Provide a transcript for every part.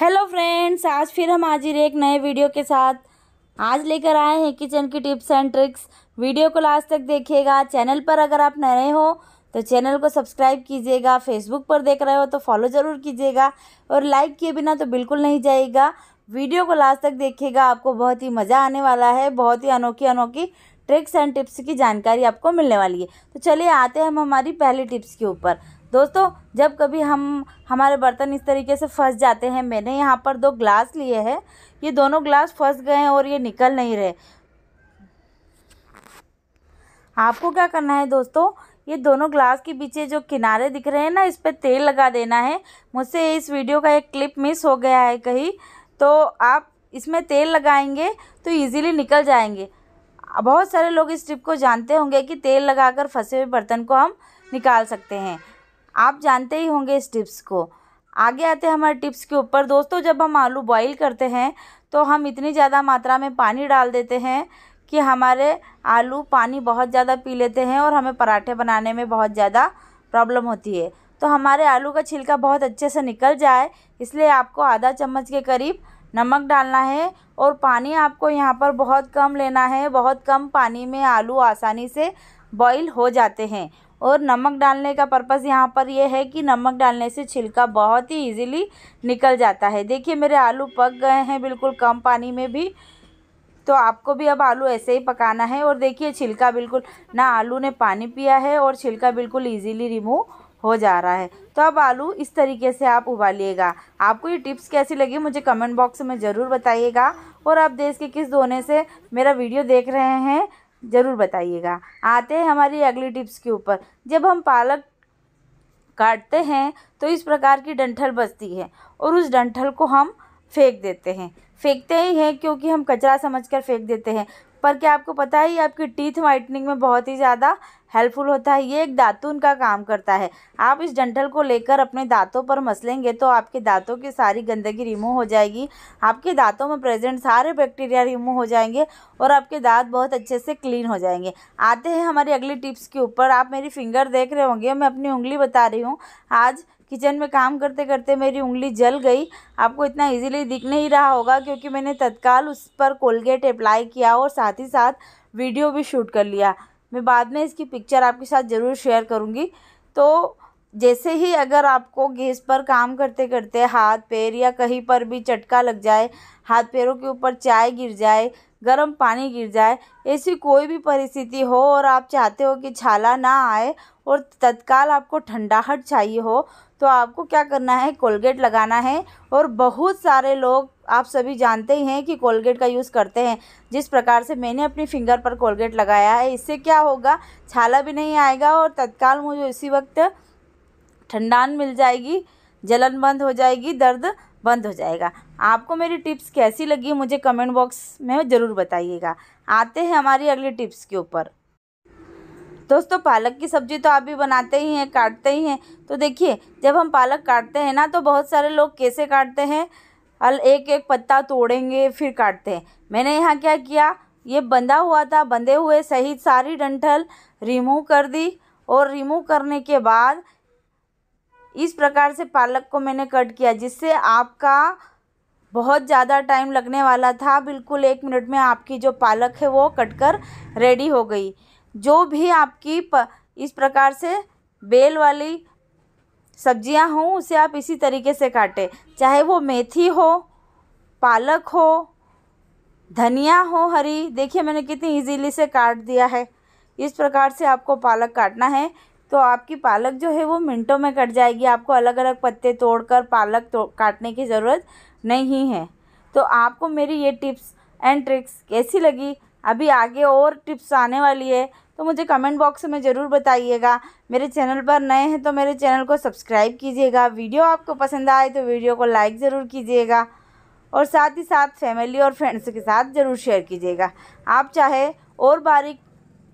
hello friends आज फिर हम हाजिर एक नए वीडियो के साथ आज लेकर आए हैं किचन की टिप्स एंड ट्रिक्स वीडियो को लास्ट तक देखिएगा चैनल पर अगर आप नए हो तो चैनल को सब्सक्राइब कीजिएगा फेसबुक पर देख रहे हो तो फॉलो ज़रूर कीजिएगा और लाइक किए बिना तो बिल्कुल नहीं जाएगा वीडियो को लास्ट तक देखिएगा आपको बहुत ही मज़ा आने वाला है बहुत ही अनोखी अनोखी ट्रिक्स एंड टिप्स की जानकारी आपको मिलने वाली है तो चलिए आते हैं हम हमारी पहली टिप्स के ऊपर दोस्तों जब कभी हम हमारे बर्तन इस तरीके से फंस जाते हैं मैंने यहाँ पर दो ग्लास लिए हैं ये दोनों ग्लास फंस गए हैं और ये निकल नहीं रहे आपको क्या करना है दोस्तों ये दोनों ग्लास के पीछे जो किनारे दिख रहे हैं ना इस पर तेल लगा देना है मुझसे इस वीडियो का एक क्लिप मिस हो गया है कहीं तो आप इसमें तेल लगाएंगे तो इजीली निकल जाएंगे अब बहुत सारे लोग इस ट्रिप को जानते होंगे कि तेल लगाकर फंसे हुए बर्तन को हम निकाल सकते हैं आप जानते ही होंगे इस टिप्स को आगे आते हैं हमारे टिप्स के ऊपर दोस्तों जब हम आलू बॉईल करते हैं तो हम इतनी ज़्यादा मात्रा में पानी डाल देते हैं कि हमारे आलू पानी बहुत ज़्यादा पी लेते हैं और हमें पराठे बनाने में बहुत ज़्यादा प्रॉब्लम होती है तो हमारे आलू का छिलका बहुत अच्छे से निकल जाए इसलिए आपको आधा चम्मच के करीब नमक डालना है और पानी आपको यहाँ पर बहुत कम लेना है बहुत कम पानी में आलू आसानी से बॉईल हो जाते हैं और नमक डालने का पर्पज़ यहाँ पर यह है कि नमक डालने से छिलका बहुत ही इजीली निकल जाता है देखिए मेरे आलू पक गए हैं बिल्कुल कम पानी में भी तो आपको भी अब आलू ऐसे ही पकाना है और देखिए छिलका बिल्कुल ना आलू ने पानी पिया है और छिलका बिल्कुल ईजीली रिमूव हो जा रहा है तो अब आलू इस तरीके से आप उबालिएगा आपको ये टिप्स कैसी लगी मुझे कमेंट बॉक्स में ज़रूर बताइएगा और आप देश के किस दोने से मेरा वीडियो देख रहे हैं ज़रूर बताइएगा आते हैं हमारी अगली टिप्स के ऊपर जब हम पालक काटते हैं तो इस प्रकार की डंठल बचती है और उस डंठल को हम फेंक देते हैं फेंकते ही हैं क्योंकि हम कचरा समझ कर फेंक देते हैं पर क्या आपको पता है ये आपकी टीथ वाइटनिंग में बहुत ही ज़्यादा हेल्पफुल होता है ये एक दातुन का काम करता है आप इस डंठल को लेकर अपने दांतों पर मसलेंगे तो आपके दांतों की सारी गंदगी रिमूव हो जाएगी आपके दांतों में प्रेजेंट सारे बैक्टीरिया रिमूव हो जाएंगे और आपके दांत बहुत अच्छे से क्लीन हो जाएंगे आते हैं हमारी अगली टिप्स के ऊपर आप मेरी फिंगर देख रहे होंगे मैं अपनी उंगली बता रही हूँ आज किचन में काम करते करते मेरी उंगली जल गई आपको इतना इजीली दिख नहीं रहा होगा क्योंकि मैंने तत्काल उस पर कोलगेट अप्लाई किया और साथ ही साथ वीडियो भी शूट कर लिया मैं बाद में इसकी पिक्चर आपके साथ ज़रूर शेयर करूँगी तो जैसे ही अगर आपको गैस पर काम करते करते हाथ पैर या कहीं पर भी चटका लग जाए हाथ पैरों के ऊपर चाय गिर जाए गर्म पानी गिर जाए ऐसी कोई भी परिस्थिति हो और आप चाहते हो कि छाला ना आए और तत्काल आपको ठंडाहट चाहिए हो तो आपको क्या करना है कोलगेट लगाना है और बहुत सारे लोग आप सभी जानते ही हैं कि कोलगेट का यूज़ करते हैं जिस प्रकार से मैंने अपनी फिंगर पर कोलगेट लगाया है इससे क्या होगा छाला भी नहीं आएगा और तत्काल मुझे इसी वक्त ठंडान मिल जाएगी जलन बंद हो जाएगी दर्द बंद हो जाएगा आपको मेरी टिप्स कैसी लगी मुझे कमेंट बॉक्स में ज़रूर बताइएगा आते हैं हमारी अगली टिप्स के ऊपर दोस्तों पालक की सब्ज़ी तो आप भी बनाते ही हैं काटते ही हैं तो देखिए जब हम पालक काटते हैं ना तो बहुत सारे लोग कैसे काटते हैं हल एक एक पत्ता तोड़ेंगे फिर काटते हैं मैंने यहाँ क्या किया ये बंधा हुआ था बंधे हुए सही सारी डंठल रिमूव कर दी और रिमूव करने के बाद इस प्रकार से पालक को मैंने कट किया जिससे आपका बहुत ज़्यादा टाइम लगने वाला था बिल्कुल एक मिनट में आपकी जो पालक है वो कट कर रेडी हो गई जो भी आपकी प इस प्रकार से बेल वाली सब्जियां हों उसे आप इसी तरीके से काटें चाहे वो मेथी हो पालक हो धनिया हो हरी देखिए मैंने कितनी इजीली से काट दिया है इस प्रकार से आपको पालक काटना है तो आपकी पालक जो है वो मिनटों में कट जाएगी आपको अलग अलग पत्ते तोड़कर पालक तो काटने की ज़रूरत नहीं है तो आपको मेरी ये टिप्स एंड ट्रिक्स कैसी लगी अभी आगे और टिप्स आने वाली है तो मुझे कमेंट बॉक्स में ज़रूर बताइएगा मेरे चैनल पर नए हैं तो मेरे चैनल को सब्सक्राइब कीजिएगा वीडियो आपको पसंद आए तो वीडियो को लाइक ज़रूर कीजिएगा और साथ ही साथ फैमिली और फ्रेंड्स के साथ ज़रूर शेयर कीजिएगा आप चाहे और बारीक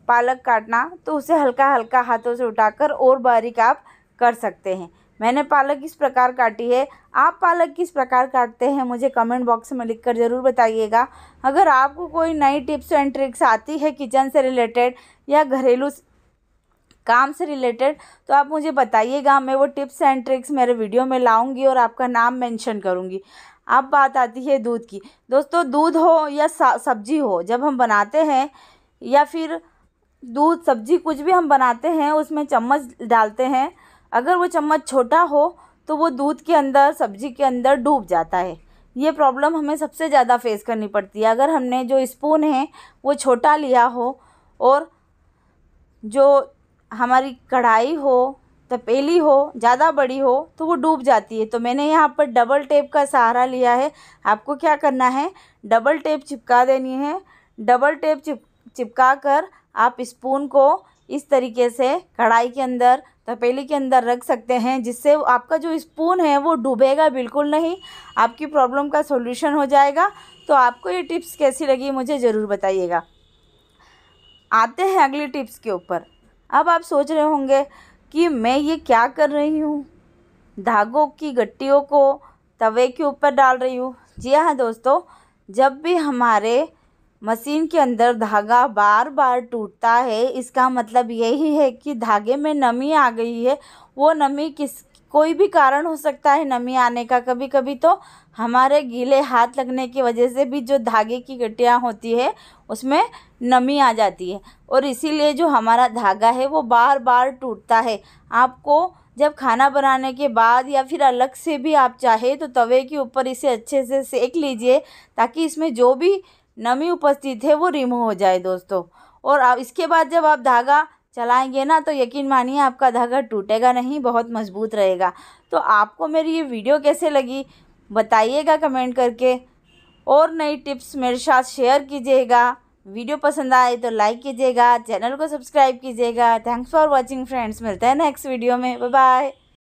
पालक काटना तो उसे हल्का हल्का हाथों से उठाकर और बारीक आप कर सकते हैं मैंने पालक किस प्रकार काटी है आप पालक किस प्रकार काटते हैं मुझे कमेंट बॉक्स में लिखकर ज़रूर बताइएगा अगर आपको कोई नई टिप्स एंड ट्रिक्स आती है किचन से रिलेटेड या घरेलू काम से रिलेटेड तो आप मुझे बताइएगा मैं वो टिप्स एंड ट्रिक्स मेरे वीडियो में लाऊंगी और आपका नाम मेंशन करूंगी अब बात आती है दूध की दोस्तों दूध हो या सब्जी हो जब हम बनाते हैं या फिर दूध सब्जी कुछ भी हम बनाते हैं उसमें चम्मच डालते हैं अगर वो चम्मच छोटा हो तो वो दूध के अंदर सब्ज़ी के अंदर डूब जाता है ये प्रॉब्लम हमें सबसे ज़्यादा फेस करनी पड़ती है अगर हमने जो स्पून है वो छोटा लिया हो और जो हमारी कढ़ाई हो तपेली हो ज़्यादा बड़ी हो तो वो डूब जाती है तो मैंने यहाँ पर डबल टेप का सहारा लिया है आपको क्या करना है डबल टेप चिपका देनी है डबल टेप चिप चिपका कर आप स्पून को इस तरीके से कढ़ाई के अंदर तपेली के अंदर रख सकते हैं जिससे आपका जो स्पून है वो डूबेगा बिल्कुल नहीं आपकी प्रॉब्लम का सॉल्यूशन हो जाएगा तो आपको ये टिप्स कैसी लगी मुझे ज़रूर बताइएगा आते हैं अगली टिप्स के ऊपर अब आप सोच रहे होंगे कि मैं ये क्या कर रही हूँ धागों की गट्टियों को तवे के ऊपर डाल रही हूँ जी हाँ दोस्तों जब भी हमारे मशीन के अंदर धागा बार बार टूटता है इसका मतलब यही है कि धागे में नमी आ गई है वो नमी किस कोई भी कारण हो सकता है नमी आने का कभी कभी तो हमारे गीले हाथ लगने की वजह से भी जो धागे की गटियाँ होती है उसमें नमी आ जाती है और इसीलिए जो हमारा धागा है वो बार बार टूटता है आपको जब खाना बनाने के बाद या फिर अलग से भी आप चाहे तो तवे के ऊपर इसे अच्छे से सेक लीजिए ताकि इसमें जो भी नमी उपस्थित है वो रिमूव हो जाए दोस्तों और आप इसके बाद जब आप धागा चलाएंगे ना तो यकीन मानिए आपका धागा टूटेगा नहीं बहुत मजबूत रहेगा तो आपको मेरी ये वीडियो कैसे लगी बताइएगा कमेंट करके और नई टिप्स मेरे साथ शेयर कीजिएगा वीडियो पसंद आए तो लाइक कीजिएगा चैनल को सब्सक्राइब कीजिएगा थैंक्स फॉर वॉचिंग फ्रेंड्स मिलते हैं नेक्स्ट वीडियो में बाय बाय